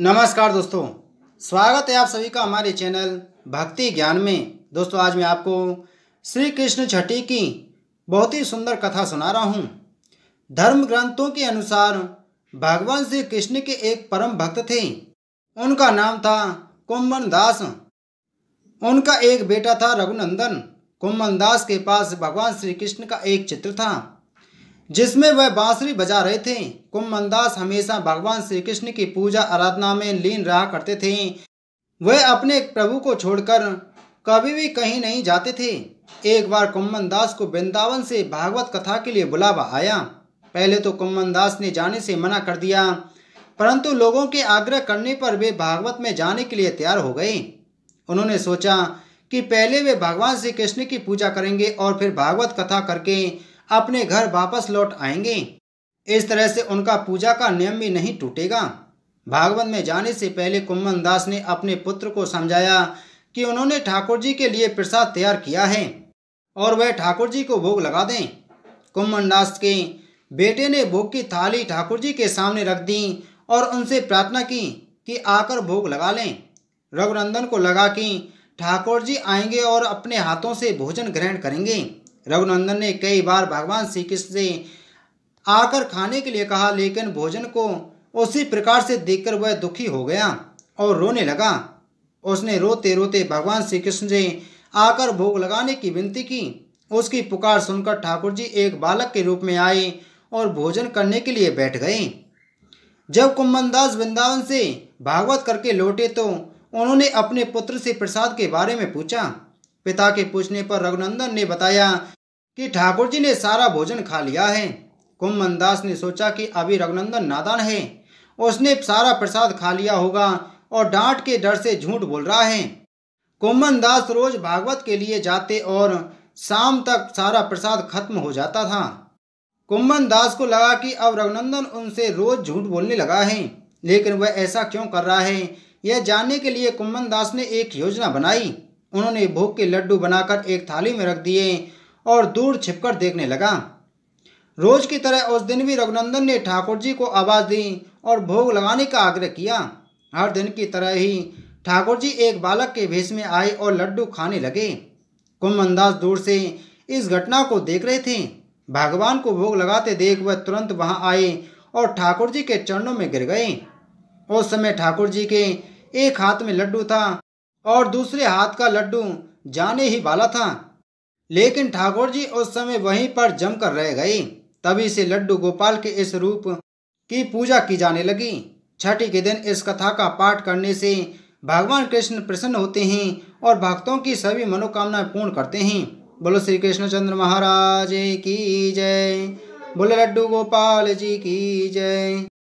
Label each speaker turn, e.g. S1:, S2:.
S1: नमस्कार दोस्तों स्वागत है आप सभी का हमारे चैनल भक्ति ज्ञान में दोस्तों आज मैं आपको श्री कृष्ण छठी की बहुत ही सुंदर कथा सुना रहा हूँ धर्म ग्रंथों के अनुसार भगवान श्री कृष्ण के एक परम भक्त थे उनका नाम था कुंभन दास उनका एक बेटा था रघुनंदन कुंभन दास के पास भगवान श्री कृष्ण का एक चित्र था जिसमें वह बांसुरी बजा रहे थे कुम्भनदास हमेशा भगवान श्री कृष्ण की पूजा आराधना में लीन रहा करते थे वह अपने प्रभु को छोड़कर कभी भी कहीं नहीं जाते थे एक बार कुम्भन दास को वृंदावन से भागवत कथा के लिए बुलावा आया पहले तो कुम्भन दास ने जाने से मना कर दिया परंतु लोगों के आग्रह करने पर वे भागवत में जाने के लिए तैयार हो गए उन्होंने सोचा कि पहले वे भगवान श्री कृष्ण की पूजा करेंगे और फिर भागवत कथा करके अपने घर वापस लौट आएंगे इस तरह से उनका पूजा का नियम भी नहीं टूटेगा भागवत में जाने से पहले कुम्भन दास ने अपने पुत्र को समझाया कि उन्होंने ठाकुर जी के लिए प्रसाद तैयार किया है और वह ठाकुर जी को भोग लगा दें कुम्भन दास के बेटे ने भोग की थाली ठाकुर जी के सामने रख दी और उनसे प्रार्थना की कि आकर भोग लगा लें रघुनंदन को लगा कि ठाकुर जी आएंगे और अपने हाथों से भोजन ग्रहण करेंगे रघुनंदन ने कई बार भगवान श्री कृष्ण से आकर खाने के लिए कहा लेकिन भोजन को उसी प्रकार से देखकर वह दुखी हो गया और रोने लगा उसने रोते रोते भगवान श्री कृष्ण से आकर भोग लगाने की विनती की उसकी पुकार सुनकर ठाकुर जी एक बालक के रूप में आए और भोजन करने के लिए बैठ गए जब कुम्भनदास वृंदावन से भागवत करके लौटे तो उन्होंने अपने पुत्र से प्रसाद के बारे में पूछा पिता के पूछने पर रघुनंदन ने बताया कि ठाकुर जी ने सारा भोजन खा लिया है कुम्भन दास ने सोचा कि अभी रघुनंदन नादान है उसने सारा प्रसाद खा लिया होगा और डांट के डर से झूठ बोल रहा है कुंभन दास रोज भागवत के लिए जाते और शाम तक सारा प्रसाद खत्म हो जाता था कुमन दास को लगा कि अब रघुनंदन उनसे रोज झूठ बोलने लगा है लेकिन वह ऐसा क्यों कर रहा है यह जानने के लिए कुंभन ने एक योजना बनाई उन्होंने भोग के लड्डू बनाकर एक थाली में रख दिए और दूर छिपकर देखने लगा रोज की तरह उस दिन भी रघुनंदन ने ठाकुर जी को आवाज़ दी और भोग लगाने का आग्रह किया हर दिन की तरह ही ठाकुर जी एक बालक के भेष में आए और लड्डू खाने लगे कुमदास दूर से इस घटना को देख रहे थे भगवान को भोग लगाते देख वह तुरंत वहां आए और ठाकुर जी के चरणों में गिर गए उस समय ठाकुर जी के एक हाथ में लड्डू था और दूसरे हाथ का लड्डू जाने ही वाला था लेकिन ठाकुर जी उस समय वहीं पर जमकर रह गए तभी से लड्डू गोपाल के इस रूप की पूजा की जाने लगी छठी के दिन इस कथा का पाठ करने से भगवान कृष्ण प्रसन्न होते हैं और भक्तों की सभी मनोकामनाएं पूर्ण करते हैं बोलो श्री कृष्णचंद्र महाराज की जय बोलो लड्डू गोपाल जी की जय